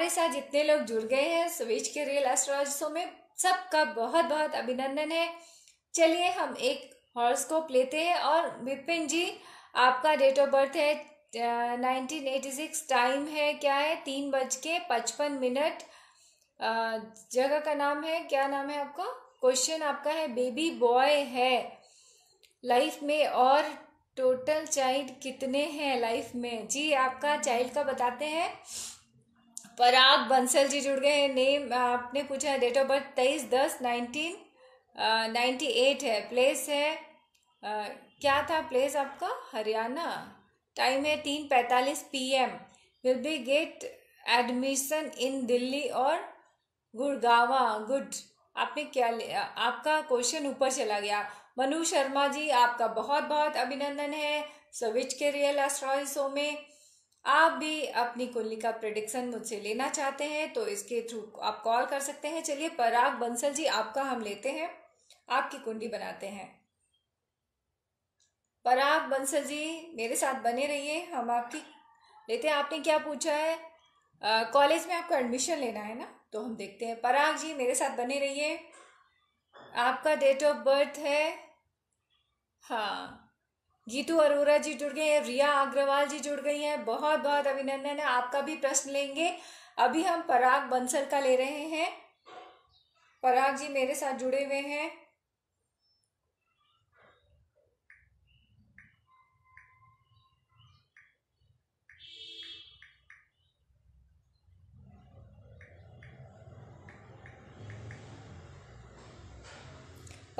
हमारे साथ जितने लोग जुड़ गए हैं स्विच के रियल एस्ट्रोलॉजी शो में सबका बहुत बहुत अभिनंदन है चलिए हम एक हॉर्स्कोप लेते हैं और विपिन जी आपका डेट ऑफ बर्थ है नाइनटीन एटी सिक्स टाइम है क्या है तीन बज के पचपन मिनट जगह का नाम है क्या नाम है आपका क्वेश्चन आपका है बेबी बॉय है लाइफ में और टोटल चाइल्ड कितने हैं लाइफ में जी आपका चाइल्ड का बताते हैं पराग बंसल जी जुड़ गए नेम आपने पूछा है डेट ऑफ बर्थ तेईस दस नाइनटीन नाइन्टी एट है प्लेस है आ, क्या था प्लेस आपका हरियाणा टाइम है तीन पैंतालीस P M will be get admission in Delhi और गुड़गावा गुड आपने क्या लिया आपका क्वेश्चन ऊपर चला गया मनु शर्मा जी आपका बहुत बहुत अभिनंदन है सविच के रियल एस्ट्रॉल शो में आप भी अपनी कुंडली का प्रिडिक्शन मुझसे लेना चाहते हैं तो इसके थ्रू आप कॉल कर सकते हैं चलिए पराग बंसल जी आपका हम लेते हैं आपकी कुंडली बनाते हैं पराग बंसल जी मेरे साथ बने रहिए हम आपकी लेते हैं आपने क्या पूछा है कॉलेज में आपको एडमिशन लेना है ना तो हम देखते हैं पराग जी मेरे साथ बने रहिए आपका डेट ऑफ बर्थ है हाँ गीतू अरोरा जी जुड़ गए हैं रिया अग्रवाल जी जुड़ गई हैं बहुत बहुत अभिनंदन है आपका भी प्रश्न लेंगे अभी हम पराग बंसल का ले रहे हैं पराग जी मेरे साथ जुड़े हुए हैं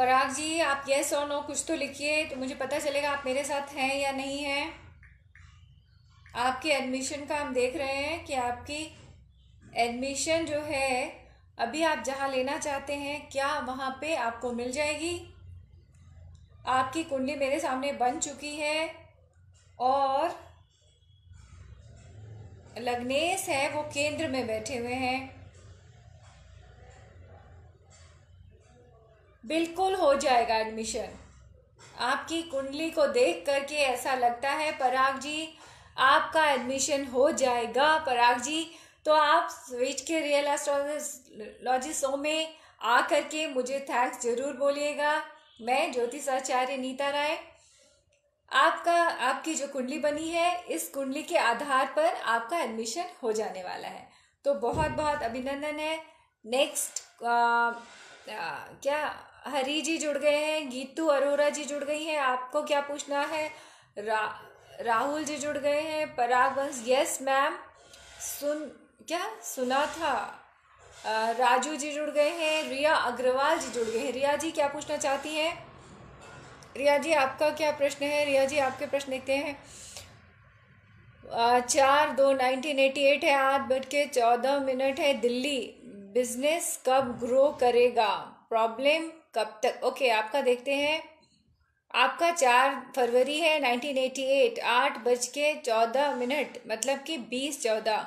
पराग जी आप यस और नो कुछ तो लिखिए तो मुझे पता चलेगा आप मेरे साथ हैं या नहीं हैं आपके एडमिशन का हम देख रहे हैं कि आपकी एडमिशन जो है अभी आप जहाँ लेना चाहते हैं क्या वहाँ पे आपको मिल जाएगी आपकी कुंडली मेरे सामने बन चुकी है और लग्नेश है वो केंद्र में बैठे हुए हैं बिल्कुल हो जाएगा एडमिशन आपकी कुंडली को देख करके ऐसा लगता है पराग जी आपका एडमिशन हो जाएगा पराग जी तो आप स्विच के रियल शो में आ करके मुझे थैंक्स जरूर बोलिएगा मैं ज्योतिषाचार्य नीता राय आपका आपकी जो कुंडली बनी है इस कुंडली के आधार पर आपका एडमिशन हो जाने वाला है तो बहुत बहुत अभिनंदन है नेक्स्ट क्या हरी जी जुड़ गए हैं गीतू अरोरा जी जुड़ गई हैं आपको क्या पूछना है रा राहुल जी जुड़ गए हैं पराग वंश यस मैम सुन क्या सुना था राजू जी जुड़ गए हैं रिया अग्रवाल जी जुड़ गए हैं रिया जी क्या पूछना चाहती हैं रिया जी आपका क्या प्रश्न है रिया जी आपके प्रश्न लिखते हैं चार दो नाइनटीन एटी एट है आठ बज के चौदह मिनट है दिल्ली बिजनेस कब ग्रो करेगा प्रॉब्लम कब तक ओके आपका देखते हैं आपका चार फरवरी है नाइनटीन एटी एट आठ बज के चौदह मिनट मतलब कि बीस चौदह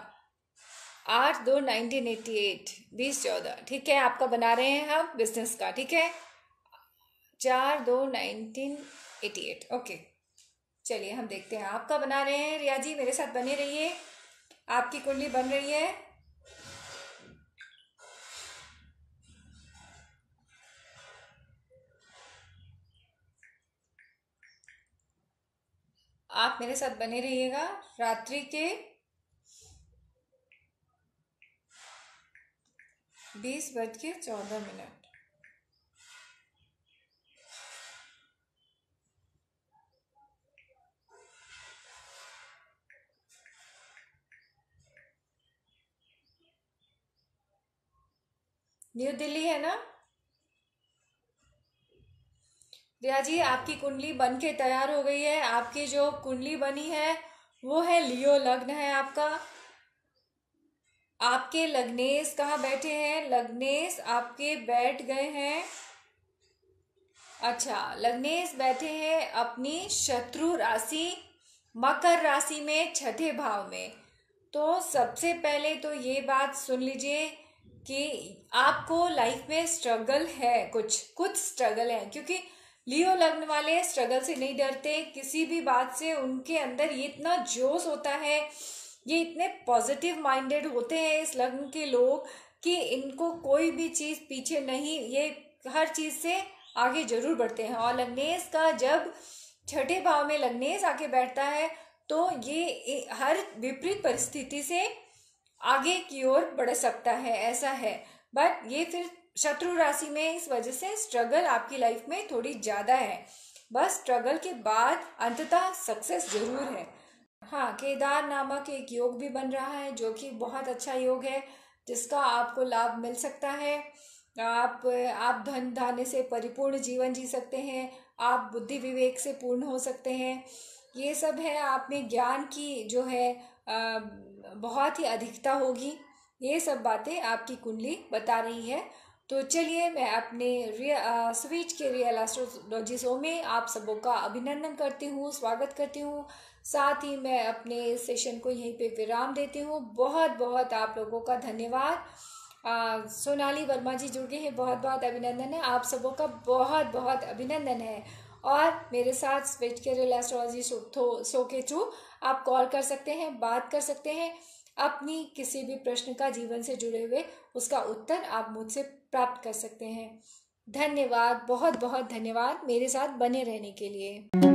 आठ दो नाइनटीन एटी एट बीस चौदह ठीक है आपका बना रहे हैं हम बिजनेस का ठीक है चार दो नाइनटीन एटी एट ओके चलिए हम देखते हैं आपका बना रहे हैं रिया जी मेरे साथ बने रहिए आपकी कुंडली बन रही है आप मेरे साथ बने रहिएगा रात्रि के बीस बज के चौदह मिनट न्यू दिल्ली है ना रिया जी आपकी कुंडली बन के तैयार हो गई है आपकी जो कुंडली बनी है वो है लियो लग्न है आपका आपके लग्नेश कहाँ बैठे हैं लग्नेश आपके बैठ गए हैं अच्छा लग्नेश बैठे हैं अपनी शत्रु राशि मकर राशि में छठे भाव में तो सबसे पहले तो ये बात सुन लीजिए कि आपको लाइफ में स्ट्रगल है कुछ कुछ स्ट्रगल है क्योंकि लियो लग्न वाले स्ट्रगल से नहीं डरते किसी भी बात से उनके अंदर ये इतना जोश होता है ये इतने पॉजिटिव माइंडेड होते हैं इस लग्न के लोग कि इनको कोई भी चीज़ पीछे नहीं ये हर चीज़ से आगे जरूर बढ़ते हैं और लग्नेश का जब छठे भाव में लग्नेश आके बैठता है तो ये हर विपरीत परिस्थिति से आगे की ओर बढ़ सकता है ऐसा है बट ये फिर शत्रु राशि में इस वजह से स्ट्रगल आपकी लाइफ में थोड़ी ज़्यादा है बस स्ट्रगल के बाद अंततः सक्सेस जरूर है हाँ केदार नामक एक योग भी बन रहा है जो कि बहुत अच्छा योग है जिसका आपको लाभ मिल सकता है आप आप धन धान्य से परिपूर्ण जीवन जी सकते हैं आप बुद्धि विवेक से पूर्ण हो सकते हैं ये सब है आप में ज्ञान की जो है बहुत ही अधिकता होगी ये सब बातें आपकी कुंडली बता रही है तो चलिए मैं अपने स्वीट के रियल एस्ट्रोलॉजी शो में आप सबों का अभिनंदन करती हूँ स्वागत करती हूँ साथ ही मैं अपने सेशन को यहीं पे विराम देती हूँ बहुत बहुत आप लोगों का धन्यवाद सोनाली वर्मा जी जुड़ गए हैं बहुत बहुत अभिनंदन है आप सबों का बहुत बहुत अभिनंदन है और मेरे साथ स्विच के रियल एस्ट्रोलॉजी शो के थ्रू आप कॉल कर सकते हैं बात कर सकते हैं अपनी किसी भी प्रश्न का जीवन से जुड़े हुए उसका उत्तर आप मुझसे प्राप्त कर सकते हैं धन्यवाद बहुत बहुत धन्यवाद मेरे साथ बने रहने के लिए